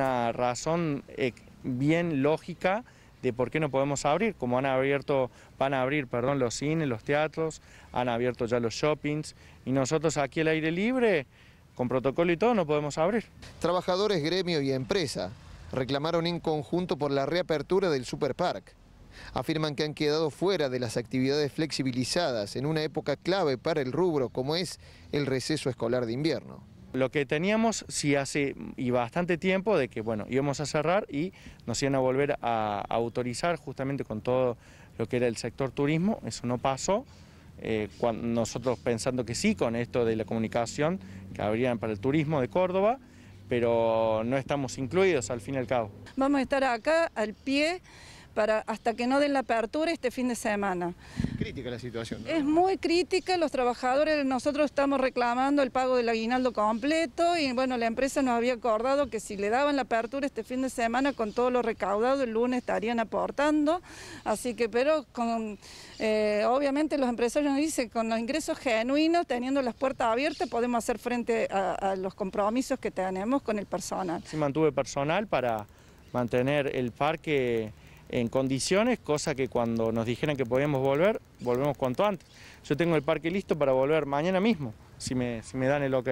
una razón eh, bien lógica de por qué no podemos abrir, como han abierto, van a abrir, perdón, los cines, los teatros, han abierto ya los shoppings y nosotros aquí al aire libre, con protocolo y todo, no podemos abrir. Trabajadores, gremio y empresa reclamaron en conjunto por la reapertura del Superpark. Afirman que han quedado fuera de las actividades flexibilizadas en una época clave para el rubro como es el receso escolar de invierno. Lo que teníamos sí hace y bastante tiempo de que bueno, íbamos a cerrar y nos iban a volver a autorizar justamente con todo lo que era el sector turismo, eso no pasó. Eh, nosotros pensando que sí con esto de la comunicación que habrían para el turismo de Córdoba, pero no estamos incluidos al fin y al cabo. Vamos a estar acá al pie para, hasta que no den la apertura este fin de semana crítica la situación. Es muy crítica, los trabajadores, nosotros estamos reclamando el pago del aguinaldo completo y bueno, la empresa nos había acordado que si le daban la apertura este fin de semana con todo lo recaudado, el lunes estarían aportando, así que pero con, eh, obviamente los empresarios nos dicen, con los ingresos genuinos, teniendo las puertas abiertas, podemos hacer frente a, los compromisos que tenemos con el personal. Se sí, mantuve personal para mantener el parque en condiciones, cosa que cuando nos dijeran que podíamos volver, volvemos cuanto antes. Yo tengo el parque listo para volver mañana mismo, si me, si me dan el ok.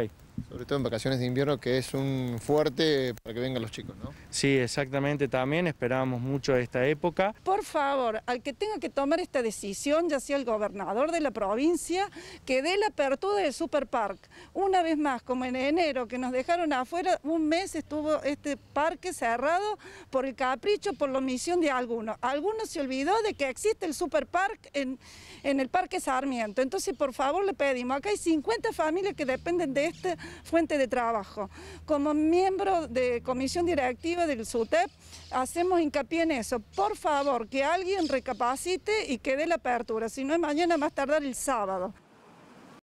Sobre todo en vacaciones de invierno, que es un fuerte para que vengan los chicos, ¿no? Sí, exactamente, también esperábamos mucho esta época. Por favor, al que tenga que tomar esta decisión, ya sea el gobernador de la provincia, que dé la apertura del Superpark. Una vez más, como en enero, que nos dejaron afuera, un mes estuvo este parque cerrado por el capricho, por la omisión de algunos. Algunos se olvidó de que existe el Superpark en, en el Parque Sarmiento. Entonces, por favor, le pedimos, acá hay 50 familias que dependen de este fuente de trabajo. Como miembro de comisión directiva del SUTEP, hacemos hincapié en eso. Por favor, que alguien recapacite y que dé la apertura, si no es mañana, más tardar el sábado.